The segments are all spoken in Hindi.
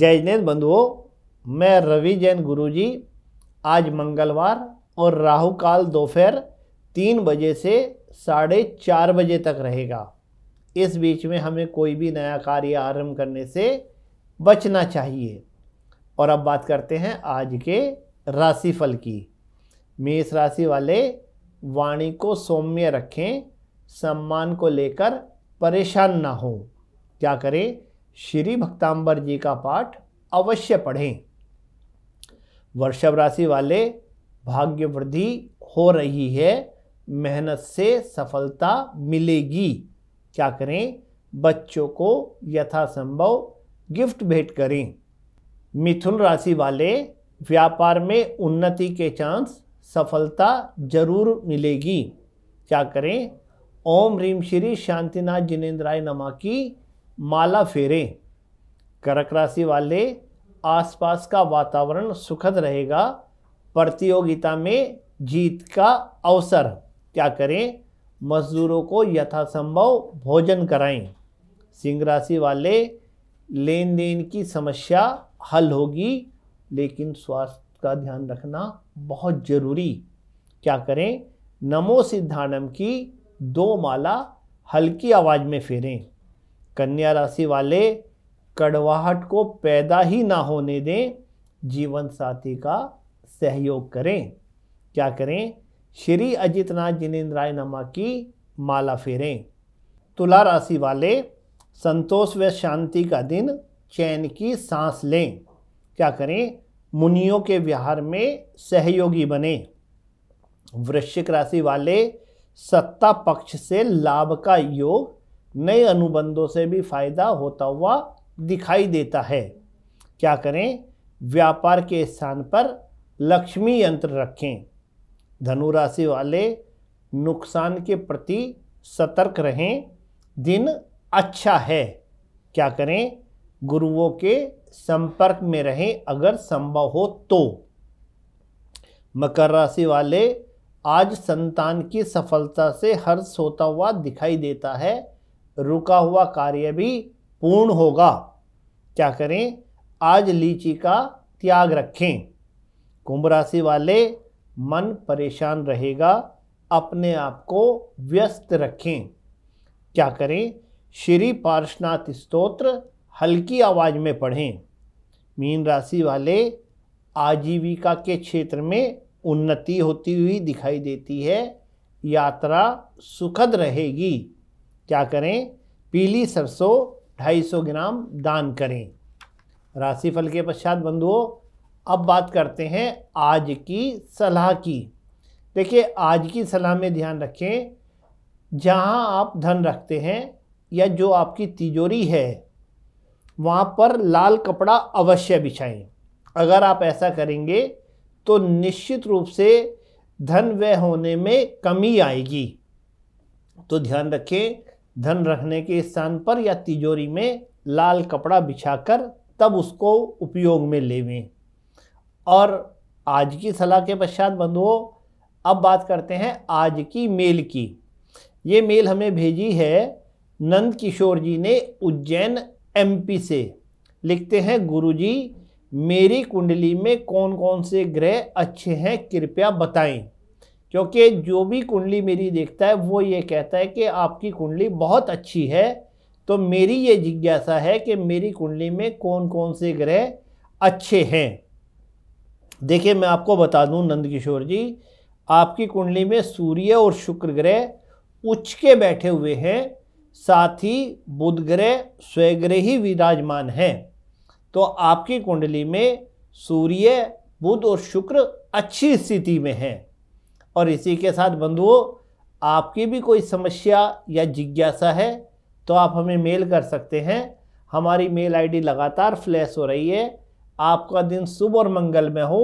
जय जिनेन्द्र बंधुओं मैं रवि जैन गुरुजी आज मंगलवार और राहु काल दोपहर तीन बजे से साढ़े चार बजे तक रहेगा इस बीच में हमें कोई भी नया कार्य आरंभ करने से बचना चाहिए और अब बात करते हैं आज के राशिफल की मेष राशि वाले वाणी को सौम्य रखें सम्मान को लेकर परेशान ना हो क्या करें श्री भक्तांबर जी का पाठ अवश्य पढ़ें वर्षभ राशि वाले भाग्य वृद्धि हो रही है मेहनत से सफलता मिलेगी क्या करें बच्चों को यथासंभव गिफ्ट भेंट करें मिथुन राशि वाले व्यापार में उन्नति के चांस सफलता जरूर मिलेगी क्या करें ओम रीम श्री शांतिनाथ जिनेन्द्राय नमा की माला फेरें कर्क राशि वाले आसपास का वातावरण सुखद रहेगा प्रतियोगिता में जीत का अवसर क्या करें मजदूरों को यथासंभव भोजन कराएं सिंह राशि वाले लेन देन की समस्या हल होगी लेकिन स्वास्थ्य का ध्यान रखना बहुत जरूरी क्या करें नमो सिद्धानम की दो माला हल्की आवाज़ में फेरें कन्या राशि वाले कड़वाहट को पैदा ही ना होने दें जीवन साथी का सहयोग करें क्या करें श्री अजितनाथ जिनेन्द्र राय नमा की माला फेरें तुला राशि वाले संतोष व शांति का दिन चैन की सांस लें क्या करें मुनियों के विहार में सहयोगी बने वृश्चिक राशि वाले सत्ता पक्ष से लाभ का योग नए अनुबंधों से भी फ़ायदा होता हुआ दिखाई देता है क्या करें व्यापार के स्थान पर लक्ष्मी यंत्र रखें धनु राशि वाले नुकसान के प्रति सतर्क रहें दिन अच्छा है क्या करें गुरुओं के संपर्क में रहें अगर संभव हो तो मकर राशि वाले आज संतान की सफलता से हर्ष होता हुआ दिखाई देता है रुका हुआ कार्य भी पूर्ण होगा क्या करें आज लीची का त्याग रखें कुंभ राशि वाले मन परेशान रहेगा अपने आप को व्यस्त रखें क्या करें श्री पार्शनाथ स्तोत्र हल्की आवाज़ में पढ़ें मीन राशि वाले आजीविका के क्षेत्र में उन्नति होती हुई दिखाई देती है यात्रा सुखद रहेगी क्या करें पीली सरसों ढाई सौ ग्राम दान करें राशिफल के पश्चात बंधुओं अब बात करते हैं आज की सलाह की देखिए आज की सलाह में ध्यान रखें जहां आप धन रखते हैं या जो आपकी तिजोरी है वहां पर लाल कपड़ा अवश्य बिछाएं अगर आप ऐसा करेंगे तो निश्चित रूप से धन व्यय होने में कमी आएगी तो ध्यान रखें धन रखने के स्थान पर या तिजोरी में लाल कपड़ा बिछाकर तब उसको उपयोग में लेवें और आज की सलाह के पश्चात बंधुओं अब बात करते हैं आज की मेल की ये मेल हमें भेजी है नंद किशोर जी ने उज्जैन एमपी से लिखते हैं गुरुजी मेरी कुंडली में कौन कौन से ग्रह अच्छे हैं कृपया बताएं क्योंकि जो भी कुंडली मेरी देखता है वो ये कहता है कि आपकी कुंडली बहुत अच्छी है तो मेरी ये जिज्ञासा है कि मेरी कुंडली में कौन कौन से ग्रह अच्छे हैं देखिए मैं आपको बता दूं नंदकिशोर जी आपकी कुंडली में सूर्य और शुक्र ग्रह उच्च के बैठे हुए हैं साथ ही बुध ग्रह ही विराजमान हैं तो आपकी कुंडली में सूर्य बुध और शुक्र अच्छी स्थिति में हैं और इसी के साथ बंधुओं आपकी भी कोई समस्या या जिज्ञासा है तो आप हमें मेल कर सकते हैं हमारी मेल आईडी लगातार फ्लैश हो रही है आपका दिन शुभ और मंगल में हो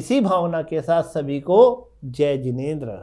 इसी भावना के साथ सभी को जय जिनेन्द्र